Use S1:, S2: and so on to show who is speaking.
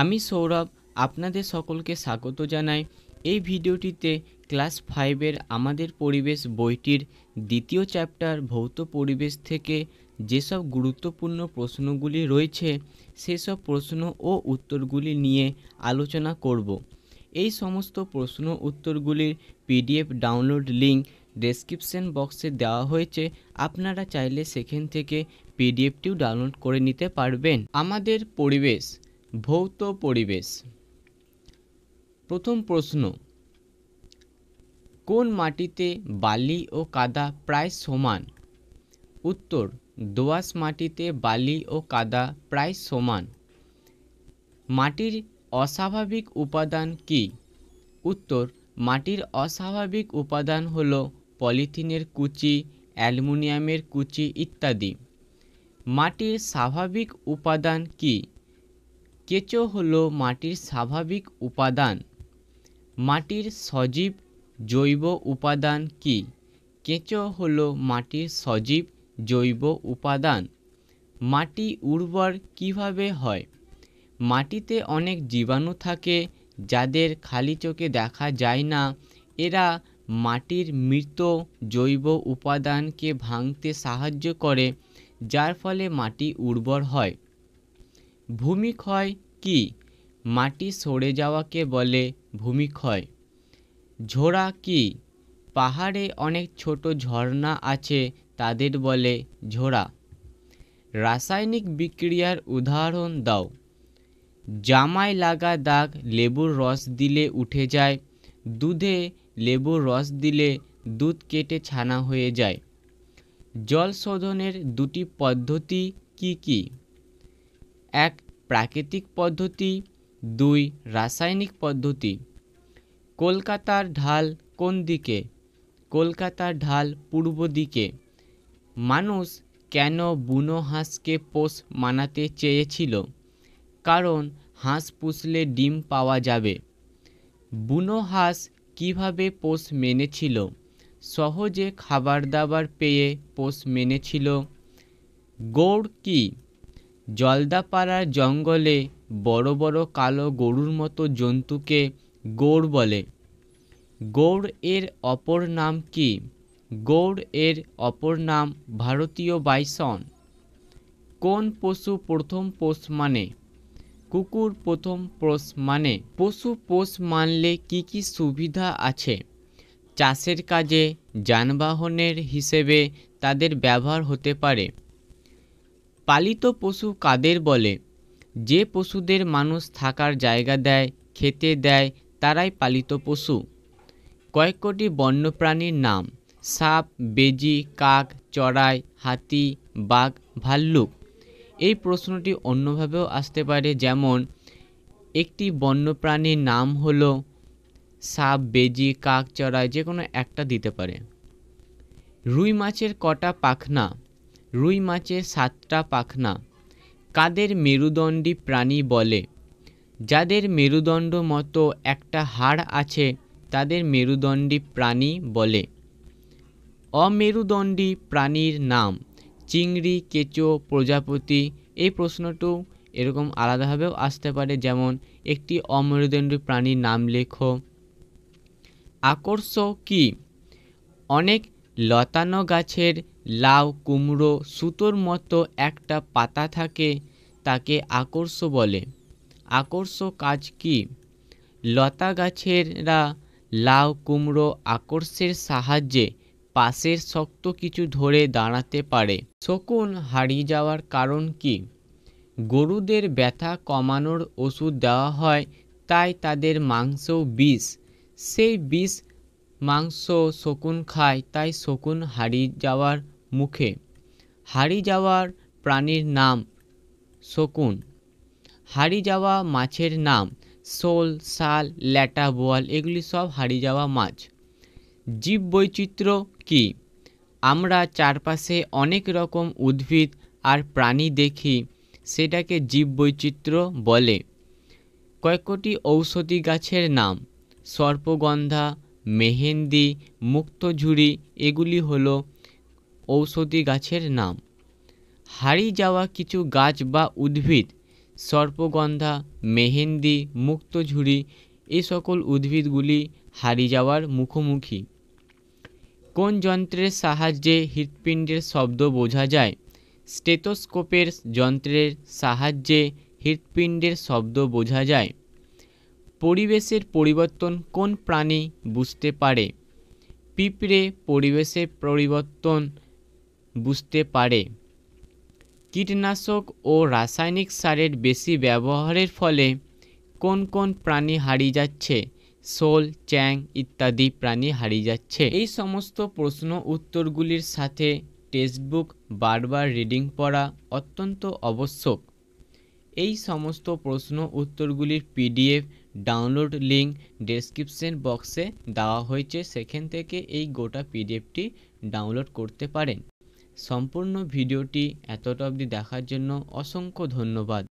S1: আমি সৌরভ আপনাদের সকলকে স্বাগত জানাই এই ভিডিওটিতে ক্লাস ফাইভের আমাদের পরিবেশ বইটির দ্বিতীয় চ্যাপ্টার ভৌত পরিবেশ থেকে যেসব গুরুত্বপূর্ণ প্রশ্নগুলি রয়েছে সেসব প্রশ্ন ও উত্তরগুলি নিয়ে আলোচনা করব এই সমস্ত প্রশ্ন উত্তরগুলির পিডিএফ ডাউনলোড লিঙ্ক ডেসক্রিপশন বক্সে দেওয়া হয়েছে আপনারা চাইলে সেখান থেকে পিডিএফটিও ডাউনলোড করে নিতে পারবেন আমাদের পরিবেশ ভৌত পরিবেশ প্রথম প্রশ্ন কোন মাটিতে বালি ও কাদা প্রায় সমান উত্তর দোআঁশ মাটিতে বালি ও কাদা প্রায় সমান মাটির অস্বাভাবিক উপাদান কি উত্তর মাটির অস্বাভাবিক উপাদান হল পলিথিনের কুচি অ্যালুমিনিয়ামের কুচি ইত্যাদি মাটির স্বাভাবিক উপাদান কী কেঁচো হলো মাটির স্বাভাবিক উপাদান মাটির সজীব জৈব উপাদান কি কেঁচো হলো মাটির সজীব জৈব উপাদান মাটি উর্বর কিভাবে হয় মাটিতে অনেক জীবাণু থাকে যাদের খালি চোখে দেখা যায় না এরা মাটির মৃত জৈব উপাদানকে ভাঙতে সাহায্য করে যার ফলে মাটি উর্বর হয় ভূমিক্ষয় কী মাটি সরে যাওয়াকে বলে ভূমিক্ষয় ঝোড়া কী পাহাড়ে অনেক ছোট ঝর্ণা আছে তাদের বলে ঝোড়া রাসায়নিক বিক্রিয়ার উদাহরণ দাও জামায় লাগা দাগ লেবুর রস দিলে উঠে যায় দুধে লেবুর রস দিলে দুধ কেটে ছানা হয়ে যায় জল শোধনের দুটি পদ্ধতি কি কী এক প্রাকৃতিক পদ্ধতি দুই রাসায়নিক পদ্ধতি কলকাতার ঢাল কোন দিকে কলকাতার ঢাল পূর্ব দিকে মানুষ কেন বুনো হাঁসকে পোষ মানাতে চেয়েছিল কারণ হাঁস পুষলে ডিম পাওয়া যাবে বুনো হাঁস কীভাবে পোষ মেনেছিল সহজে খাবার দাবার পেয়ে পোষ মেনেছিল গৌড় কী জলদাপাড়ার জঙ্গলে বড় বড় কালো গরুর মত জন্তুকে গৌড় বলে গৌড় এর অপর নাম কি গৌড় এর অপর নাম ভারতীয় বাইসন কোন পশু প্রথম পোষ মানে কুকুর প্রথম পোষ মানে পশু পোষ মানলে কি কি সুবিধা আছে চাষের কাজে যানবাহনের হিসেবে তাদের ব্যবহার হতে পারে পালিত পশু কাদের বলে যে পশুদের মানুষ থাকার জায়গা দেয় খেতে দেয় তারাই পালিত পশু কয়েক কোটি বন্যপ্রাণীর নাম সাপ বেজি কাক চড়াই হাতি বাঘ ভাল্লুক এই প্রশ্নটি অন্যভাবেও আসতে পারে যেমন একটি বন্যপ্রাণীর নাম হলো সাপ বেজি কাক চড়াই যে কোনো একটা দিতে পারে রুই মাছের কটা পাখনা রুই মাছের সাতটা পাখনা কাদের মেরুদণ্ডী প্রাণী বলে যাদের মেরুদণ্ড মতো একটা হাড় আছে তাদের মেরুদণ্ডী প্রাণী বলে অমেরুদণ্ডী প্রাণীর নাম চিংড়ি কেঁচো প্রজাপতি এই প্রশ্নটাও এরকম আলাদাভাবেও আসতে পারে যেমন একটি অমেরুদণ্ডী প্রাণীর নাম লেখো আকর্ষ কি অনেক লতানো গাছের লাউ কুমড়ো সুতোর মতো একটা পাতা থাকে তাকে আকর্ষ বলে আকর্ষ কাজ কি লতা গাছেরা লাউ কুমড়ো আকর্ষের সাহায্যে পাশের শক্ত কিছু ধরে দাঁড়াতে পারে শকুন হারিয়ে যাওয়ার কারণ কি গরুদের ব্যথা কমানোর ওষুধ দেওয়া হয় তাই তাদের মাংস বিষ সেই বিষ মাংস শকুন খায় তাই শকুন হারিয়ে যাওয়ার মুখে হারিয়ে যাওয়ার প্রাণীর নাম শকুন হারিয়ে যাওয়া মাছের নাম শোল শাল ল্যাটা বোয়াল এগুলি সব হারিয়ে যাওয়া মাছ জীব বৈচিত্র্য কী আমরা চারপাশে অনেক রকম উদ্ভিদ আর প্রাণী দেখি সেটাকে জীববৈচিত্র্য বলে কয়েকটি ঔষধি গাছের নাম সর্পগন্ধা মেহেন্দি মুক্তঝুরি এগুলি হলো ঔষধি গাছের নাম হারিয়ে যাওয়া কিছু গাছ বা উদ্ভিদ সর্পগন্ধা মেহেন্দি মুক্তঝুরি এ সকল উদ্ভিদগুলি হারিয়ে যাওয়ার মুখোমুখি কোন যন্ত্রের সাহায্যে হৃৎপিণ্ডের শব্দ বোঝা যায় স্টেটোস্কোপের যন্ত্রের সাহায্যে হৃৎপিণ্ডের শব্দ বোঝা যায় পরিবেশের পরিবর্তন কোন প্রাণী বুঝতে পারে পিঁপড়ে পরিবেশের পরিবর্তন বুঝতে পারে কীটনাশক ও রাসায়নিক সারের বেশি ব্যবহারের ফলে কোন কোন প্রাণী হারিয়ে যাচ্ছে শোল চ্যাং ইত্যাদি প্রাণী হারিয়ে যাচ্ছে এই সমস্ত প্রশ্ন উত্তরগুলির সাথে টেক্সটবুক বারবার রিডিং পড়া অত্যন্ত আবশ্যক এই সমস্ত প্রশ্ন উত্তরগুলির পিডিএফ ডাউনলোড লিঙ্ক ডেসক্রিপশন বক্সে দেওয়া হয়েছে সেখান থেকে এই গোটা পিডিএফটি ডাউনলোড করতে পারেন সম্পূর্ণ ভিডিওটি এতটা অবধি দেখার জন্য অসংখ্য ধন্যবাদ